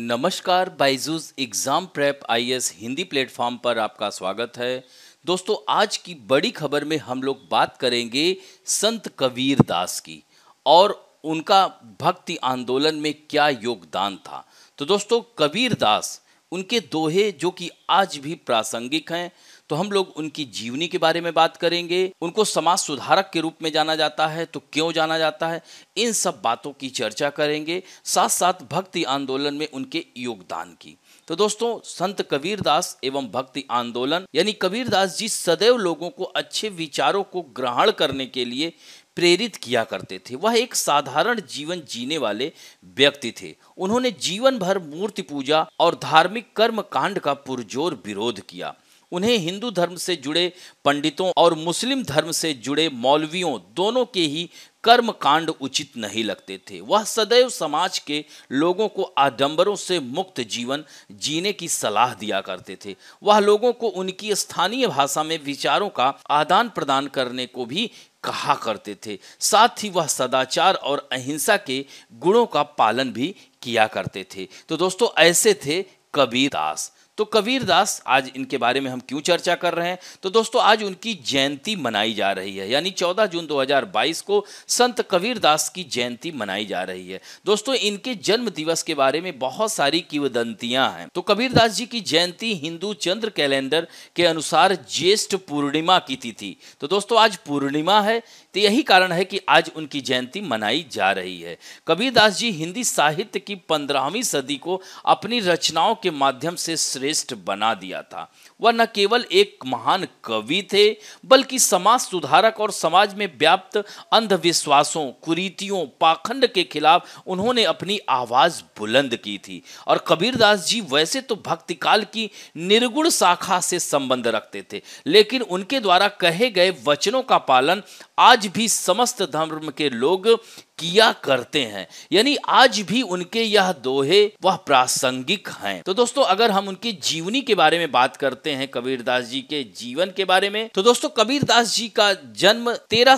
नमस्कार Byju's exam prep IAS Hindi platform पर आपका स्वागत है दोस्तों आज की बड़ी खबर में हम लोग बात करेंगे संत कबीर दास की और उनका भक्ति आंदोलन में क्या योगदान था तो दोस्तों कबीर दास उनके दोहे जो कि आज भी प्रासंगिक हैं तो हम लोग उनकी जीवनी के बारे में बात करेंगे उनको समाज सुधारक के रूप में जाना जाता है तो क्यों जाना जाता है इन सब बातों की चर्चा करेंगे साथ साथ भक्ति आंदोलन में उनके योगदान की तो दोस्तों संत कबीरदास एवं भक्ति आंदोलन यानी कबीरदास जी सदैव लोगों को अच्छे विचारों को ग्रहण करने के लिए प्रेरित किया करते थे वह एक साधारण जीवन जीने वाले व्यक्ति थे उन्होंने जीवन भर मूर्ति पूजा और धार्मिक कर्म कांड का पुरजोर विरोध किया उन्हें हिंदू धर्म से जुड़े पंडितों और मुस्लिम धर्म से जुड़े मौलवियों दोनों के ही कर्म कांड उचित नहीं लगते थे वह सदैव समाज के लोगों को आडंबरों से मुक्त जीवन जीने की सलाह दिया करते थे वह लोगों को उनकी स्थानीय भाषा में विचारों का आदान प्रदान करने को भी कहा करते थे साथ ही वह सदाचार और अहिंसा के गुणों का पालन भी किया करते थे तो दोस्तों ऐसे थे कबीर दास तो कबीर दास आज इनके बारे में हम क्यों चर्चा कर रहे हैं तो दोस्तों आज उनकी जयंती मनाई जा रही है यानी 14 जून 2022 को संत कबीर दास की जयंती मनाई जा रही है दोस्तों इनके जन्म दिवस के बारे में बहुत सारी किवदंतियां हैं तो कबीर दास जी की जयंती हिंदू चंद्र कैलेंडर के अनुसार ज्येष्ठ पूर्णिमा की तिथि तो दोस्तों आज पूर्णिमा है तो यही कारण है कि आज उनकी जयंती मनाई जा रही है कबीरदास जी हिंदी साहित्य की पंद्रहवीं सदी को अपनी रचनाओं के माध्यम से श्रेष्ठ बना दिया था वह न केवल एक महान कवि थे बल्कि समाज सुधारक और समाज में व्याप्त अंधविश्वासों कुरीतियों पाखंड के खिलाफ उन्होंने अपनी आवाज बुलंद की थी और कबीरदास जी वैसे तो भक्ति काल की निर्गुण शाखा से संबंध रखते थे लेकिन उनके द्वारा कहे गए वचनों का पालन आज भी समस्त धर्म के लोग किया करते हैं यानी आज भी उनके यह दोहे वह प्रासंगिक हैं तो दोस्तों अगर हम उनकी जीवनी के बारे में बात करते हैं कबीरदास जी के जीवन के बारे में तो दोस्तों कबीरदास जी का जन्म तेरह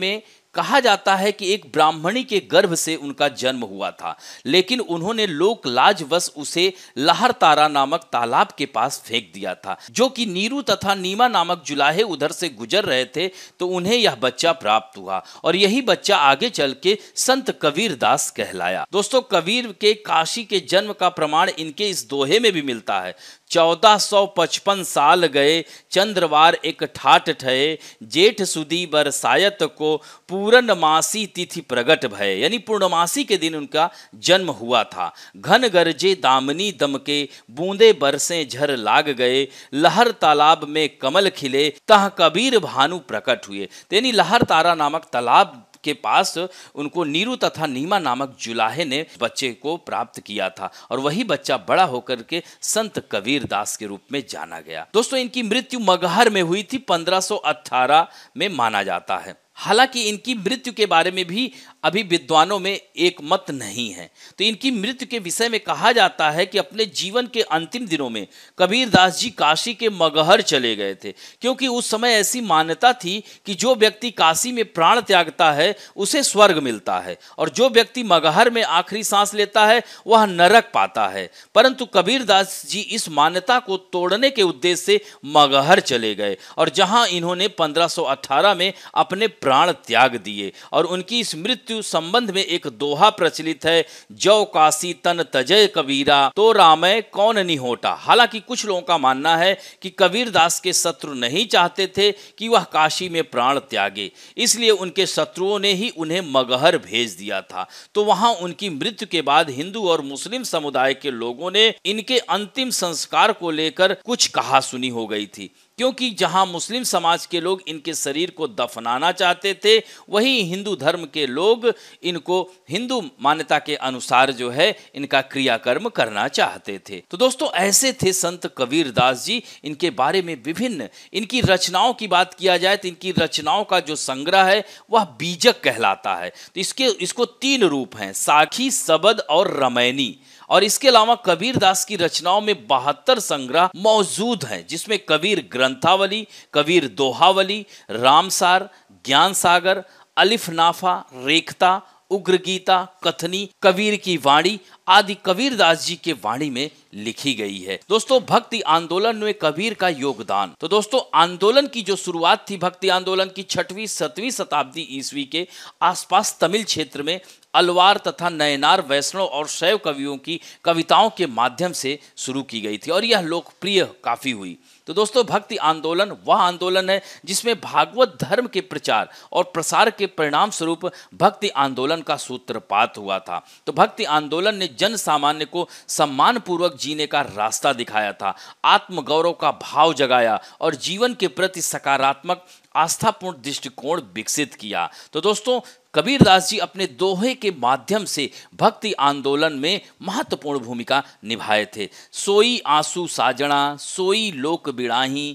में कहा जाता है कि एक ब्राह्मणी के गर्भ से उनका जन्म हुआ था लेकिन उन्होंने लोक लाजवश उसे लहर तारा नामक तालाब के पास फेंक दिया था जो कि नीरू तथा नीमा नामक जुलाहे उधर से गुजर रहे थे तो उन्हें यह बच्चा प्राप्त हुआ और यही बच्चा आगे चल के संत कबीर दास कहलाया दोस्तों कबीर के काशी के जन्म का प्रमाण इनके इस दोहे में भी मिलता है चौदह सौ पचपन साल गए चंद्रवार एक ठाट ठहे जेठ सुदी बरसायत को पूरा पूर्णमासी तिथि प्रकट भय यानी पूर्णमासी के दिन उनका जन्म हुआ था घन गरजे दामनी दम के बूंदे बरसे झर लाग गए लहर तालाब में कमल खिले तह कबीर भानु प्रकट हुए यानी लहर तारा नामक तालाब के पास उनको नीरू तथा नीमा नामक जुलाहे ने बच्चे को प्राप्त किया था और वही बच्चा बड़ा होकर के संत कबीर दास के रूप में जाना गया दोस्तों इनकी मृत्यु मगहर में हुई थी 1518 में माना जाता है हालांकि इनकी मृत्यु के बारे में भी अभी विद्वानों में एक मत नहीं है तो इनकी मृत्यु के विषय में कहा जाता है कि अपने जीवन के अंतिम दिनों में कबीरदास जी काशी के मगहर चले गए थे क्योंकि उस समय ऐसी मान्यता थी कि जो व्यक्ति काशी में प्राण त्यागता है उसे स्वर्ग मिलता है और जो व्यक्ति मगहर में आखिरी सांस लेता है वह नरक पाता है परंतु कबीरदास जी इस मान्यता को तोड़ने के उद्देश्य से मगहर चले गए और जहां इन्होंने पंद्रह में अपने प्राण त्याग दिए और उनकी इस मृत्यु संबंध में एक दोहा प्रचलित है जौ काशी तन तजय कबीरा तो रामय कौन निहोटा हालांकि कुछ लोगों का मानना है कि कबीर दास के शत्रु नहीं चाहते थे कि वह काशी में प्राण त्यागे इसलिए उनके शत्रुओं ने ही उन्हें मगहर भेज दिया था तो वहां उनकी मृत्यु के बाद हिंदू और मुस्लिम समुदाय के लोगों ने इनके अंतिम संस्कार को लेकर कुछ कहा सुनी हो गई थी क्योंकि जहां मुस्लिम समाज के लोग इनके शरीर को दफनाना चाहते थे वहीं हिंदू धर्म के लोग इनको हिंदू मान्यता के अनुसार जो है इनका क्रियाकर्म करना चाहते थे तो दोस्तों ऐसे थे संत कबीर दास जी इनके बारे में विभिन्न इनकी रचनाओं की बात किया जाए तो इनकी रचनाओं का जो संग्रह है वह बीजक कहलाता है तो इसके इसको तीन रूप हैं साखी सबद और रमैनी और इसके अलावा कबीर दास की रचनाओं में बहत्तर संग्रह मौजूद हैं जिसमें कबीर ग्रंथ ग्रंथावली कबीर दोहावली रामसार ज्ञान सागर अलिफ नाफा रेखता उग्र गीता कथनी कबीर की वाणी आदि कबीरदास जी के वाणी में लिखी गई है दोस्तों भक्ति आंदोलन में कबीर का योगदान तो दोस्तों आंदोलन की जो शुरुआत थी भक्ति आंदोलन की छठवीं सतवीं शताब्दी ईस्वी के आसपास तमिल क्षेत्र में अलवार तथा नयनार वैष्णव और शैव कवियों की कविताओं के माध्यम से शुरू की गई थी और यह लोकप्रिय काफ़ी हुई तो दोस्तों भक्ति आंदोलन वह आंदोलन है जिसमें भागवत धर्म के प्रचार और प्रसार के परिणाम स्वरूप भक्ति आंदोलन का सूत्रपात हुआ था तो भक्ति आंदोलन ने जन सामान्य को सम्मान पूर्वक जीने का रास्ता दिखाया था आत्मगौरव का भाव जगाया और जीवन के प्रति सकारात्मक आस्थापूर्ण दृष्टिकोण विकसित किया तो दोस्तों कबीरदास जी अपने दोहे के माध्यम से भक्ति आंदोलन में महत्वपूर्ण भूमिका निभाए थे सोई आंसू साजणा सोई लोक बिड़ाही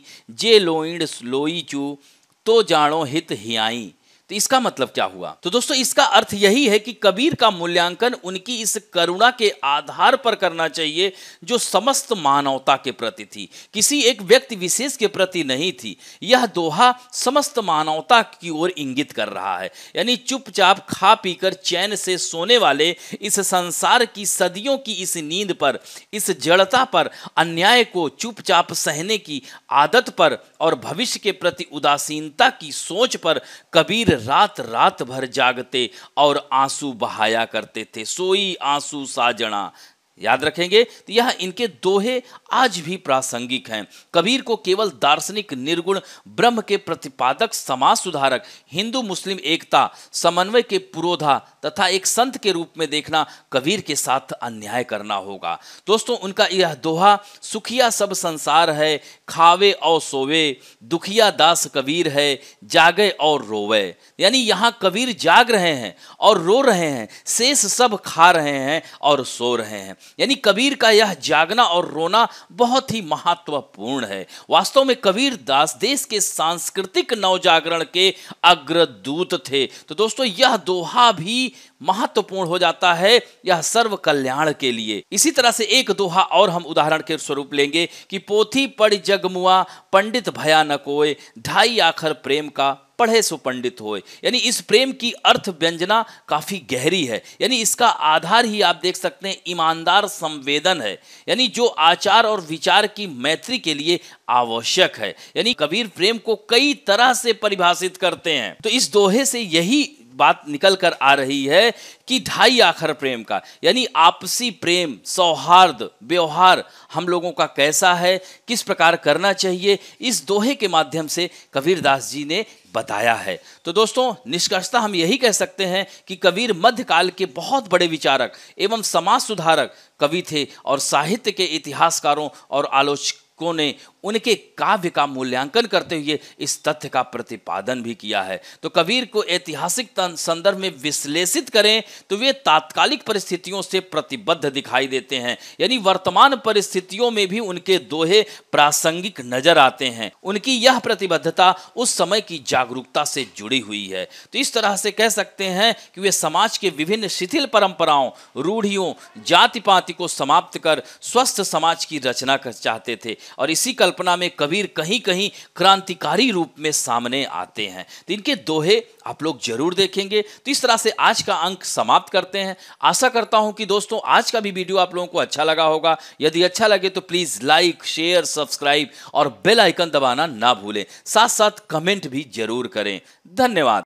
जे लोइण लोई चू तो जाणो हित हियाई तो इसका मतलब क्या हुआ तो दोस्तों इसका अर्थ यही है कि कबीर का मूल्यांकन उनकी इस करुणा के आधार पर करना चाहिए जो समस्त मानवता के प्रति थी किसी एक व्यक्ति विशेष के प्रति नहीं थी यह दोहा समस्त मानवता की ओर इंगित कर रहा है यानी चुपचाप खा पीकर चैन से सोने वाले इस संसार की सदियों की इस नींद पर इस जड़ता पर अन्याय को चुपचाप सहने की आदत पर और भविष्य के प्रति उदासीनता की सोच पर कबीर रात रात भर जागते और आंसू बहाया करते थे सोई आंसू साजना याद रखेंगे तो यह इनके दोहे आज भी प्रासंगिक हैं कबीर को केवल दार्शनिक निर्गुण ब्रह्म के प्रतिपादक समाज सुधारक हिंदू मुस्लिम एकता समन्वय के पुरोधा तथा एक संत के रूप में देखना कबीर के साथ अन्याय करना होगा दोस्तों उनका यह दोहा सुखिया सब संसार है खावे और सोवे दुखिया दास कबीर है जागे और रोवे यानी यहाँ कबीर जाग रहे हैं और रो रहे हैं शेष सब खा रहे हैं और सो रहे हैं यानी कबीर का यह जागना और रोना बहुत ही महत्वपूर्ण है वास्तव में कबीर दास देश के सांस्कृतिक नवजागरण के अग्रदूत थे तो दोस्तों यह दोहा भी महत्वपूर्ण हो जाता है यह सर्व कल्याण के लिए इसी तरह से एक दोहा और हम उदाहरण के स्वरूप लेंगे कि पोथी पड़ जगमुआ पंडित भया न कोय ढाई आखर प्रेम का पढ़े सुपंडित होए यानी इस प्रेम की अर्थ व्यंजना काफ़ी गहरी है यानी इसका आधार ही आप देख सकते हैं ईमानदार संवेदन है यानी जो आचार और विचार की मैत्री के लिए आवश्यक है यानी कबीर प्रेम को कई तरह से परिभाषित करते हैं तो इस दोहे से यही बात निकल कर आ रही है कि ढाई आखर प्रेम का यानी आपसी प्रेम सौहार्द व्यवहार हम लोगों का कैसा है किस प्रकार करना चाहिए इस दोहे के माध्यम से कबीर दास जी ने बताया है तो दोस्तों निष्कर्षता हम यही कह सकते हैं कि कबीर मध्यकाल के बहुत बड़े विचारक एवं समाज सुधारक कवि थे और साहित्य के इतिहासकारों और आलोचकों ने उनके काव्य का मूल्यांकन करते हुए इस तथ्य का प्रतिपादन भी किया है तो कबीर को ऐतिहासिक संदर्भ में विश्लेषित करें तो वे तात्कालिक परिस्थितियों से प्रतिबद्ध दिखाई देते हैं यानी वर्तमान परिस्थितियों में भी उनके दोहे प्रासंगिक नजर आते हैं उनकी यह प्रतिबद्धता उस समय की जागरूकता से जुड़ी हुई है तो इस तरह से कह सकते हैं कि वे समाज के विभिन्न शिथिल परंपराओं रूढ़ियों जाति पाति को समाप्त कर स्वस्थ समाज की रचना कर चाहते थे और इसी कल्प कल्पना में कबीर कहीं कहीं क्रांतिकारी रूप में सामने आते हैं तो इनके दोहे आप लोग जरूर देखेंगे तो इस तरह से आज का अंक समाप्त करते हैं आशा करता हूं कि दोस्तों आज का भी वीडियो आप लोगों को अच्छा लगा होगा यदि अच्छा लगे तो प्लीज़ लाइक शेयर सब्सक्राइब और बेल आइकन दबाना ना भूलें साथ साथ कमेंट भी जरूर करें धन्यवाद